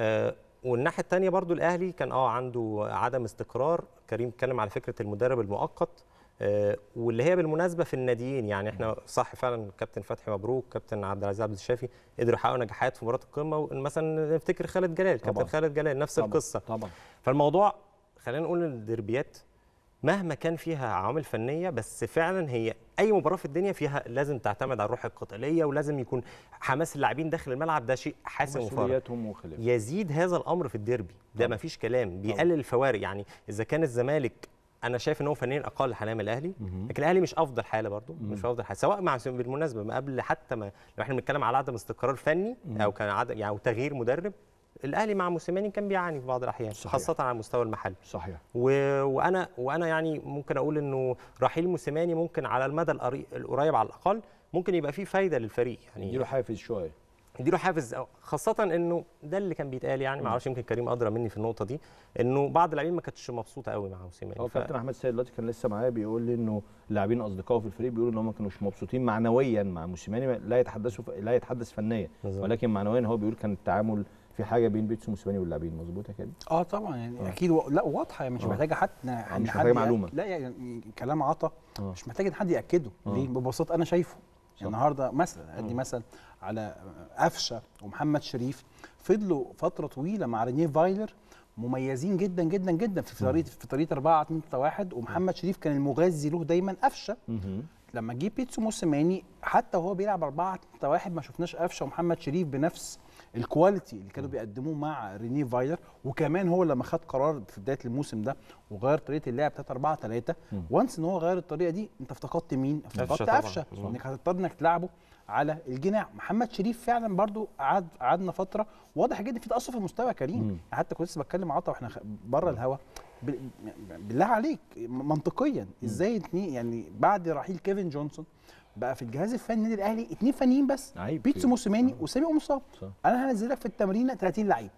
آه، والناحيه الثانيه برضو الاهلي كان اه عنده عدم استقرار كريم اتكلم على فكره المدرب المؤقت آه، واللي هي بالمناسبه في الناديين يعني احنا صح فعلا كابتن فتحي مبروك كابتن عبد العزيز عبد الشافي قدروا يحققوا نجاحات في مباراه القمه مثلا نفتكر خالد جلال كابتن خالد جلال نفس طبعًا القصه طبعا فالموضوع خلينا نقول الدربيات مهما كان فيها عوامل فنيه بس فعلا هي اي مباراه في الدنيا فيها لازم تعتمد على الروح القتاليه ولازم يكون حماس اللاعبين داخل الملعب ده شيء حاسم وفارق يزيد هذا الامر في الديربي ده ما فيش كلام بيقلل الفوارق يعني اذا كان الزمالك انا شايف ان هو فنيا اقل حاليا من الاهلي لكن الاهلي مش افضل حاله برضو مش افضل حاله سواء مع بالمناسبه ما قبل حتى ما لو احنا بنتكلم على عدم استقرار فني او كان عدم يعني تغيير مدرب الاهلي مع موسيماني كان بيعاني في بعض الاحيان صحيح. خاصه على المستوى المحلي صحيح و... وانا وانا يعني ممكن اقول انه رحيل موسيماني ممكن على المدى القريب على الاقل ممكن يبقى فيه فايده للفريق يعني يديله حافز شويه يديله حافز خاصه انه ده اللي كان بيتقال يعني ما اعرفش يمكن كريم ادرى مني في النقطه دي انه بعض اللاعبين ما كانتش مبسوطه قوي مع موسيماني هو ف... كابتن احمد سيد دلوقتي كان لسه معايا بيقول لي انه اللاعبين اصدقائه في الفريق بيقولوا ان هم ما كانوش مبسوطين معنويا مع موسيماني لا يتحدثوا لا يتحدث فنيا ولكن معنويا هو بيقول كان التعامل في حاجه بين بيتس موسيماني واللاعبين مظبوطه كده اه طبعا يعني آه. اكيد و... لا واضحه يعني مش آه. محتاجه حد آه مش محتاجه معلومه لا يعني كلام عطا آه. مش محتاج ان حد ياكده آه. ليه ببساطه انا شايفه صح. النهارده مثلا ادي آه. مثلا على قفشه ومحمد شريف فضلوا فتره طويله مع رينيه فايلر مميزين جدا جدا جدا في طريقه في طريقه 4 2 3 1 ومحمد شريف كان المغذي له دايما قفشه لما جه بيتسو موسيماني حتى وهو بيلعب 4 1 ما شفناش قفشه ومحمد شريف بنفس الكواليتي اللي كانوا بيقدموه مع ريني فايلر وكمان هو لما خد قرار في بدايه الموسم ده وغير طريقه اللعب بتاعت 4 3 وانس ان هو غير الطريقه دي انت افتقدت مين؟ افتقدت قفشه انك هتضطر انك تلعبه على الجناح محمد شريف فعلا برضو قعد قعدنا فتره واضح جدا في تاثر في مستوى كريم يعني حتى كنت لسه بتكلم عطا واحنا بره الهوا بالله عليك منطقيا ازاي اتنين يعني بعد رحيل كيفن جونسون بقى في الجهاز الفني النادي الاهلي اتنين فنيين بس بيتسو موسيماني وسامي مصاب انا هنزلك في التمرين 30 لعيب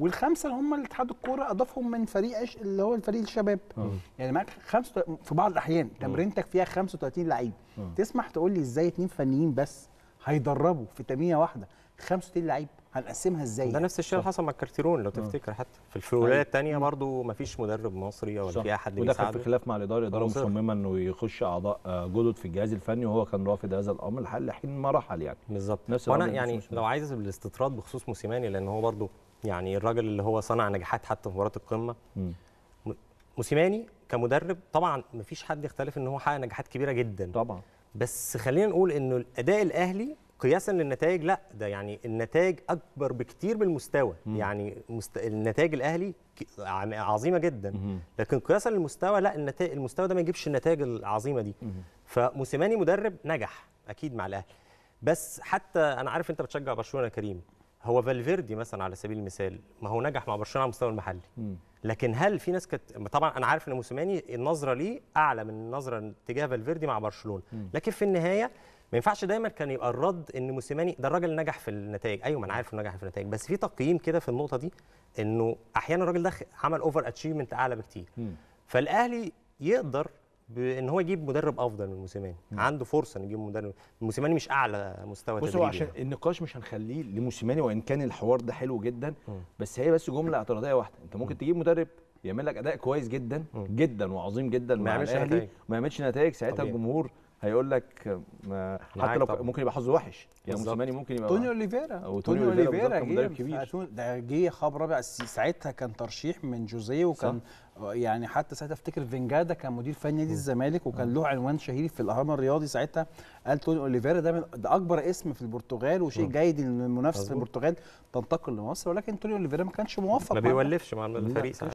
والخمسه اللي هم الاتحاد الكوره اضافهم من فريق أش... اللي هو الفريق الشباب مم. يعني معاك خمسة في بعض الاحيان تمرينتك فيها 35 لعيب تسمح تقول لي ازاي اتنين فنيين بس هيدربوا في تمرينه واحده 35 لعيب هنقسمها ازاي ده يعني؟ نفس الشيء اللي حصل مع الكارتيرون لو آه. تفتكر حتى في الفلوريه أيوة. الثانيه برضو ما فيش مدرب مصري ولا في حد بيساعده ودخل في خلاف مع الاداره الاداره مصممه انه يخش اعضاء آه، جدد في الجهاز الفني وهو كان رافض هذا الامر لحد حين ما رحل يعني بالظبط وانا يعني لو عايز بالاستطراد بخصوص موسيماني لان هو برضو يعني الراجل اللي هو صنع نجاحات حتى في مباراه القمه موسيماني كمدرب طبعا ما فيش حد يختلف ان هو حقق نجاحات كبيره جدا طبعا بس خلينا نقول انه الاداء الاهلي قياسا للنتائج لا ده يعني النتائج اكبر بكتير من المستوى مم. يعني مست... النتائج الاهلي عظيمه جدا مم. لكن قياسا للمستوى لا النتائج المستوى ده ما يجيبش النتائج العظيمه دي مم. فموسيماني مدرب نجح اكيد مع الاهلي بس حتى انا عارف انت بتشجع برشلونه يا كريم هو فالفيردي مثلا على سبيل المثال ما هو نجح مع برشلونه على المستوى المحلي مم. لكن هل في ناس كت... طبعا انا عارف ان موسيماني النظره ليه اعلى من النظره تجاه فالفيردي مع برشلونه لكن في النهايه ما ينفعش دايما كان يبقى الرد ان موسيماني ده الراجل نجح في النتائج ايوه ما انا عارف انه نجح في النتائج بس في تقييم كده في النقطه دي انه احيانا الراجل ده عمل اوفر اتشيفمنت اعلى بكتير فالاهلي يقدر بان هو يجيب مدرب افضل من موسيماني عنده فرصه انه يجيب مدرب موسيماني مش اعلى مستوى بصوا عشان يعني. النقاش مش هنخليه لموسيماني وان كان الحوار ده حلو جدا بس هي بس جمله اعتراضيه واحده انت ممكن تجيب مدرب يعمل لك اداء كويس جدا جدا وعظيم جدا مع الاهلي ما يعملش نتائج ساعتها الجمهور هيقول لك حتى لو طبعا. ممكن يبقى حظه وحش يعني موسيماني ممكن يبقى توني اوليفيرا توني اوليفيرا جه ده جه خاب رابع ساعتها كان ترشيح من جوزيه وكان صح. يعني حتى ساعتها افتكر فينجادا كان مدير فني نادي الزمالك وكان له عنوان شهير في الاهرام الرياضي ساعتها قال توني اوليفيرا ده, ده اكبر اسم في البرتغال وشيء جيد ان المنافسه في البرتغال تنتقل لمصر ولكن توني اوليفيرا ما كانش موفق ما بيولفش مع الفريق